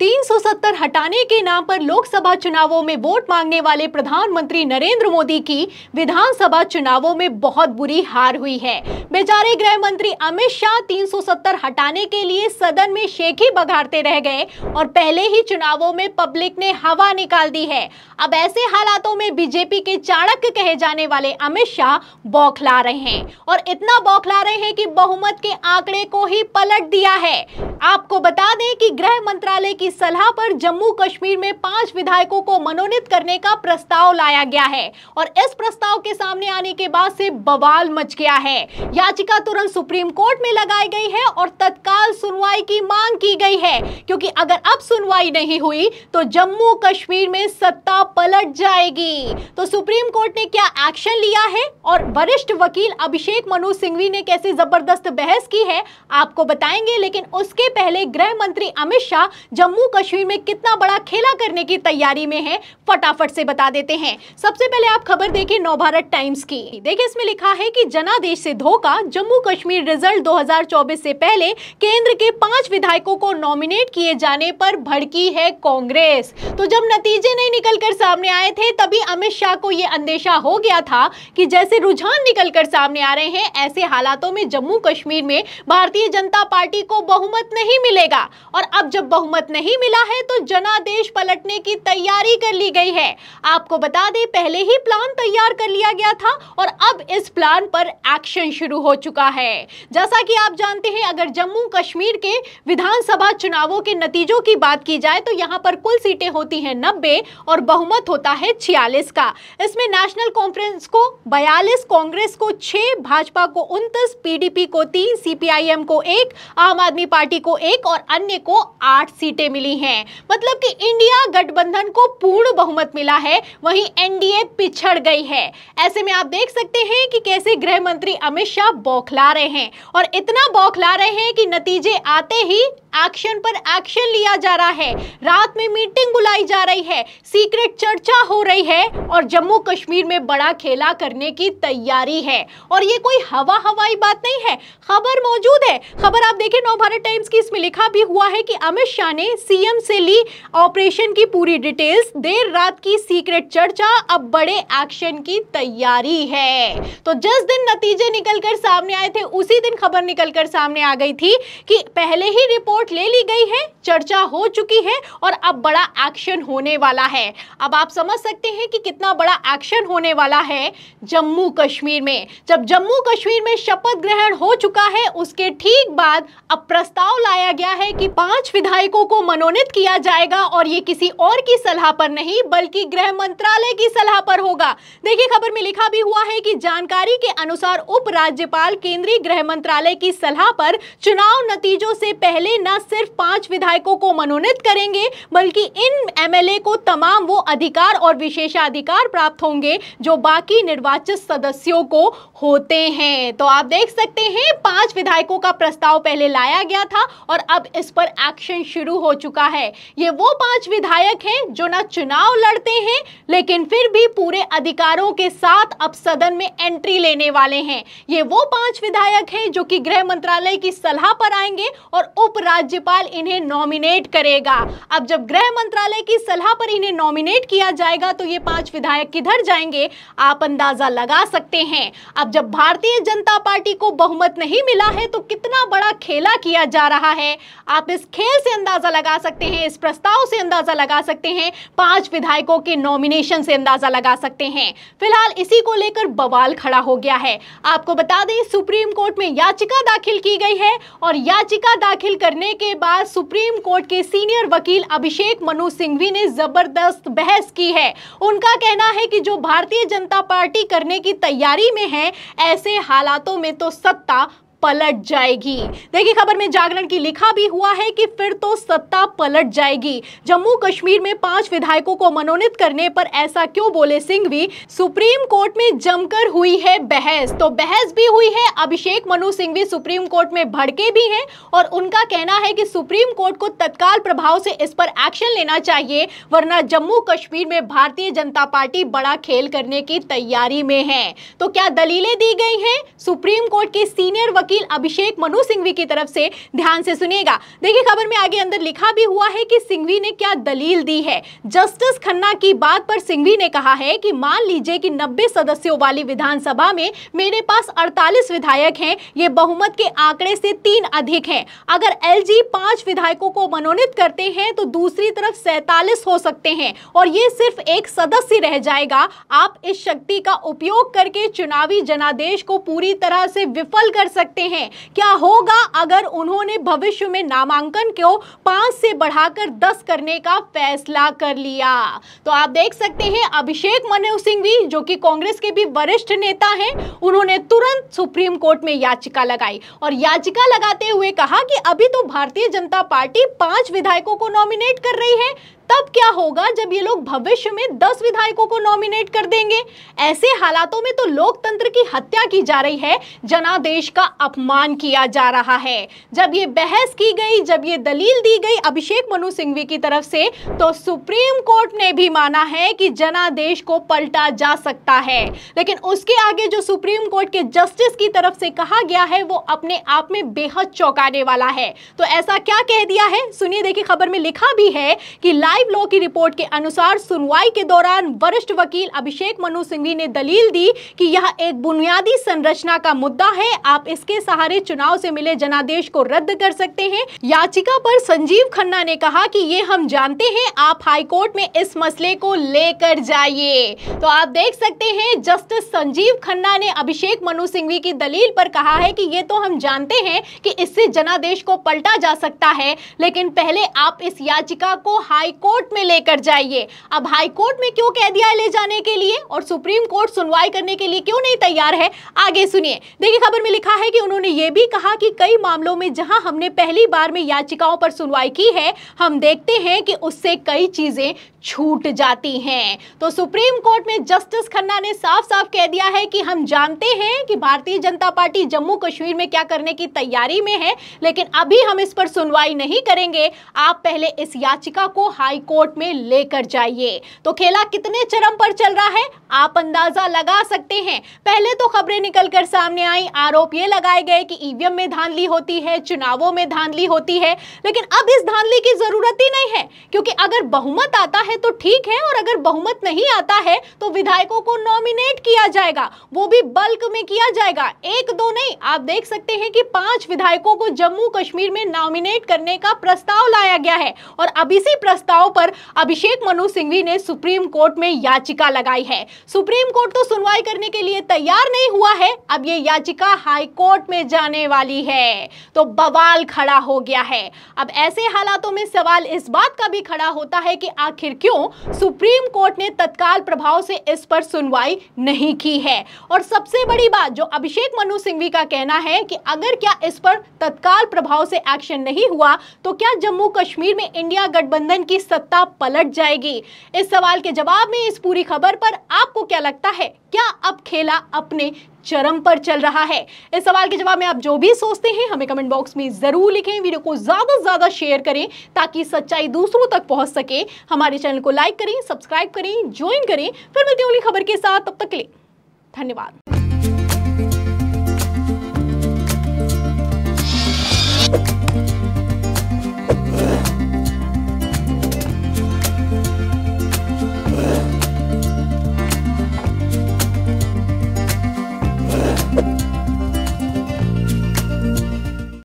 370 हटाने के नाम पर लोकसभा चुनावों में वोट मांगने वाले प्रधानमंत्री नरेंद्र मोदी की विधानसभा चुनावों में बहुत बुरी हार हुई है बेचारे गृह मंत्री अमित शाह 370 हटाने के लिए सदन में शेखी बघाड़ते रह गए और पहले ही चुनावों में पब्लिक ने हवा निकाल दी है अब ऐसे हालातों में बीजेपी के चाणक्य कहे जाने वाले अमित शाह बौखला रहे हैं और इतना बौखला रहे हैं कि बहुमत के आंकड़े को ही पलट दिया है आपको बता दें कि गृह मंत्रालय की की सलाह पर जम्मू कश्मीर में पांच विधायकों को मनोनीत करने का प्रस्ताव लाया गया है और इस प्रस्ताव के सामने आने के बाद से बवाल मच गया है याचिका तुरंत सुप्रीम कोर्ट में लगाई गई है और तत्काल सुनवाई की मांग की गई है क्योंकि अगर अब सुनवाई नहीं हुई तो जम्मू कश्मीर में सत्ता पलट जाएगी तो सुप्रीम कोर्ट ने क्या एक्शन लिया है और वरिष्ठ वकील अभिषेक मनु सिंघवी ने कैसे जबरदस्त बहस की है आपको बताएंगे लेकिन उसके पहले गृह मंत्री अमित शाह जम्मू जम्मू कश्मीर में कितना बड़ा खेला करने की तैयारी में है फटाफट से बता देते हैं सबसे पहले आप खबर नव भारत टाइम्स की देखिए इसमें लिखा है कि जनादेश से धोखा जम्मू कश्मीर रिजल्ट 2024 से पहले केंद्र के पांच विधायकों को नॉमिनेट किए जाने पर भड़की है कांग्रेस तो जब नतीजे नहीं निकल कर सामने आए थे तभी अमित शाह को यह अंदेशा हो गया था कि जैसे रुझान निकल कर सामने आ रहे हैं ऐसे हालातों में जम्मू कश्मीर में भारतीय जनता पार्टी को बहुमत नहीं मिलेगा और अब जब बहुमत नहीं नहीं मिला है तो जनादेश पलटने की तैयारी कर ली गई है आपको बता दें पहले ही प्लान तैयार कर लिया गया था और अब इस प्लान पर एक्शन शुरू हो चुका है जैसा कि आप जानते हैं अगर जम्मू कश्मीर के विधानसभा चुनावों के नतीजों की बात की जाए तो यहाँ पर कुल सीटें होती हैं नब्बे और बहुमत होता है छियालीस का इसमें नेशनल कॉन्फ्रेंस को बयालीस कांग्रेस को छह भाजपा को उनतीस पीडीपी को तीन सीपीआईएम को एक आम आदमी पार्टी को एक और अन्य को आठ सीटें मिली हैं मतलब कि इंडिया गठबंधन को पूर्ण बहुमत मिला है वहीं एनडीए पिछड़ गई है ऐसे में आप देख सकते हैं कि कैसे गृह मंत्री अमित शाह बौखला रहे हैं और इतना बौखला रहे हैं कि नतीजे आते ही एक्शन पर एक्शन लिया जा रहा है रात में मीटिंग बुलाई जा रही है सीक्रेट चर्चा हो रही है और जम्मू कश्मीर में बड़ा खेला करने की तैयारी है और ये कोई हवा हवाई बात नहीं है खबर मौजूद है खबर आप देखें नव भारत टाइम्स की इसमें लिखा भी हुआ है कि अमित शाह ने सीएम से ली ऑपरेशन की पूरी डिटेल्स देर रात की सीक्रेट चर्चा अब बड़े एक्शन की तैयारी है तो जिस दिन नतीजे निकलकर सामने आए थे उसी दिन खबर निकलकर सामने आ गई थी कि पहले ही रिपोर्ट रिपोर्ट ले ली गई है चर्चा हो चुकी है और अब बड़ा एक्शन होने वाला है अब आप समझ सकते हैं कि कितना बड़ा एक्शन होने वाला है जम्मू कश्मीर में जब जम्मू कश्मीर में शपथ ग्रहण हो चुका है उसके ठीक बाद अब प्रस्ताव लाया गया है कि पांच विधायकों को मनोनीत किया जाएगा और ये किसी और की सलाह पर नहीं बल्कि गृह मंत्रालय की सलाह पर होगा देखिए खबर में लिखा भी हुआ है कि जानकारी के अनुसार उप राज्यपाल केंद्रीय गृह मंत्रालय की सलाह पर चुनाव नतीजों से पहले न ना सिर्फ पांच विधायकों को मनोनीत करेंगे बल्कि इन एमएलए को तमाम वो अधिकार और विशेषाधिकार प्राप्त होंगे जो बाकी निर्वाचित सदस्यों को होते हैं तो आप देख सकते हैं पांच विधायकों का प्रस्ताव पहले लाया गया था और अब इस पर एक्शन शुरू हो चुका है ये वो पांच विधायक हैं जो ना चुनाव लड़ते हैं लेकिन फिर भी पूरे अधिकारों के साथ अब सदन में एंट्री लेने वाले हैं ये वो पांच विधायक हैं जो कि गृह मंत्रालय की सलाह पर आएंगे और उप राज्यपाल इन्हें नॉमिनेट करेगा अब जब गृह मंत्रालय की सलाह पर इन्हें नॉमिनेट किया जाएगा तो ये पांच विधायक किधर जाएंगे आप अंदाजा लगा सकते हैं अब जब भारतीय जनता पार्टी को बहुमत नहीं मिला है तो कितना बड़ा खेला किया जा रहा है आप इस खेल से अंदाजा लगा सकते हैं इस प्रस्ताव से अंदाजा लगा सकते हैं पांच विधायकों के नॉमिनेशन से अंदाजा लगा सकते हैं फिलहाल इसी को लेकर बवाल खड़ा हो गया है आपको बता दें सुप्रीम कोर्ट में याचिका दाखिल की गई है और याचिका दाखिल करने होने के बाद सुप्रीम कोर्ट के सीनियर वकील अभिषेक मनु सिंघवी ने जबरदस्त बहस की है उनका कहना है कि जो भारतीय जनता पार्टी करने की तैयारी में है ऐसे हालातों में तो सत्ता पलट जाएगी देखिए खबर में जागरण की लिखा भी हुआ है कि फिर तो सत्ता पलट जाएगी जम्मू कश्मीर में पांच विधायकों को मनोनीत करने पर ऐसा क्यों बोले भी सुप्रीम कोर्ट में जमकर हुई है बहस तो बहस भी हुई है अभिषेक मनु भी सुप्रीम कोर्ट में भड़के भी हैं और उनका कहना है कि सुप्रीम कोर्ट को तत्काल प्रभाव से इस पर एक्शन लेना चाहिए वरना जम्मू कश्मीर में भारतीय जनता पार्टी बड़ा खेल करने की तैयारी में है तो क्या दलीलें दी गई है सुप्रीम कोर्ट के सीनियर वकील अभिषेक मनु सिंघवी की तरफ से ध्यान से सुनिएगा देखिए खबर में आगे अंदर लिखा भी हुआ है कि सिंघवी ने क्या दलील दी है जस्टिस खन्ना की बात पर सिंघवी ने कहा है कि मान लीजिए कि 90 सदस्यों वाली विधानसभा में मेरे पास 48 विधायक हैं ये बहुमत के आंकड़े से तीन अधिक हैं अगर एल जी विधायकों को मनोनीत करते हैं तो दूसरी तरफ सैतालीस हो सकते हैं और ये सिर्फ एक सदस्य रह जाएगा आप इस शक्ति का उपयोग करके चुनावी जनादेश को पूरी तरह से विफल कर सकते सकते हैं क्या होगा अगर उन्होंने भविष्य में नामांकन को पांच से बढ़ाकर दस करने का फैसला कर लिया तो आप देख सकते हैं अभिषेक मनु भी जो कि कांग्रेस के भी वरिष्ठ नेता हैं उन्होंने तुरंत सुप्रीम कोर्ट में याचिका लगाई और याचिका लगाते हुए कहा कि अभी तो भारतीय जनता पार्टी पांच विधायकों को नॉमिनेट कर रही है तब क्या होगा जब ये लोग भविष्य में दस विधायकों को नॉमिनेट कर देंगे ऐसे हालातों में तो लोकतंत्र की हत्या की जा रही है जनादेश का अपमान किया जा रहा है जब ये बहस की गई जब ये दलील दी गई अभिषेक मनु सिंघवी की तरफ से तो सुप्रीम कोर्ट ने भी माना है कि जनादेश को पलटा जा सकता है लेकिन उसके आगे जो सुप्रीम कोर्ट के जस्टिस की तरफ से कहा गया है वो अपने आप में बेहद चौंकाने वाला है तो ऐसा क्या कह दिया है सुनिए देखिए खबर में लिखा भी है कि लाइव लॉ की रिपोर्ट के अनुसार सुनवाई के दौरान वरिष्ठ वकील अभिषेक मनु सिंघवी ने दलील दी कि यह एक बुनियादी संरचना का मुद्दा है आप इसके सहारे चुनाव से मिले जनादेश को रद्द कर सकते हैं याचिका पर संजीव खन्ना ने कहा कि ये हम जानते हैं आप हाईकोर्ट में इस मसले को लेकर जाइए तो आप देख सकते हैं जस्टिस संजीव खन्ना ने अभिषेक मनु सिंघवी की दलील पर कहा है की ये तो हम जानते हैं की इससे जनादेश को पलटा जा सकता है लेकिन पहले आप इस याचिका को हाईकोर्ट कोर्ट में लेकर जाइए अब हाई कोर्ट में क्यों कह दिया ले जाने के लिए और सुप्रीम कोर्ट सुनवाई करने के लिए क्यों नहीं तैयार है आगे सुनिए देखिए खबर में लिखा है कि उन्होंने ये भी कहा कि कई मामलों में जहां हमने पहली बार में याचिकाओं पर सुनवाई की है हम देखते हैं कि उससे कई चीजें छूट जाती हैं तो सुप्रीम कोर्ट में जस्टिस खन्ना ने साफ साफ कह दिया है कि हम जानते हैं कि भारतीय जनता पार्टी जम्मू कश्मीर में क्या करने की तैयारी में है लेकिन अभी हम इस पर सुनवाई नहीं करेंगे आप पहले इस याचिका को हाई कोर्ट में लेकर जाइए तो खेला कितने चरम पर चल रहा है आप अंदाजा लगा सकते हैं पहले तो खबरें निकलकर सामने आई आरोप ये लगाए गए कि ईवीएम में धांधली होती है चुनावों में धांधली होती है लेकिन अब इस धांधली की जरूरत ही नहीं है क्योंकि अगर बहुमत आता है तो ठीक है और अगर बहुमत नहीं आता है तो विधायकों को नॉमिनेट किया जाएगा वो भी बल्क में किया जाएगा एक दो नहीं आप देख सकते हैं कि पांच विधायकों को जम्मू कश्मीर में नॉमिनेट करने का प्रस्ताव लाया गया है और अब इसी प्रस्ताव घटनाओं पर अभिषेक मनु सिंघवी ने सुप्रीम कोर्ट में याचिका लगाई है सुप्रीम कोर्ट तो सुनवाई करने के लिए तैयार नहीं हुआ है अब ये याचिका हाईकोर्ट में जाने वाली है तो बवाल खड़ा हो गया है अब ऐसे हालातों में सवाल इस बात का भी खड़ा होता है कि आखिर क्यों सुप्रीम कोर्ट ने तत्काल प्रभाव से इस पर सुनवाई नहीं की है और सबसे बड़ी बात जो अभिषेक मनु सिंघवी का कहना है कि अगर क्या इस पर तत्काल प्रभाव से एक्शन नहीं हुआ तो क्या जम्मू कश्मीर में इंडिया गठबंधन की सर... सत्ता पलट जाएगी इस सवाल के जवाब में इस पूरी खबर पर आपको क्या लगता है क्या अब खेला अपने चरम पर चल रहा है इस सवाल के जवाब में आप जो भी सोचते हैं हमें कमेंट बॉक्स में ज़रूर लिखें वीडियो को ज़्यादा से ज़्यादा शेयर करें ताकि सच्चाई दूसरों तक पहुंच सके हमारे चैनल को लाइक करें सब्सक्राइब करें ज्वाइन करें फिर मिलते हैं अगली खबर के साथ तब तक के लिए धन्यवाद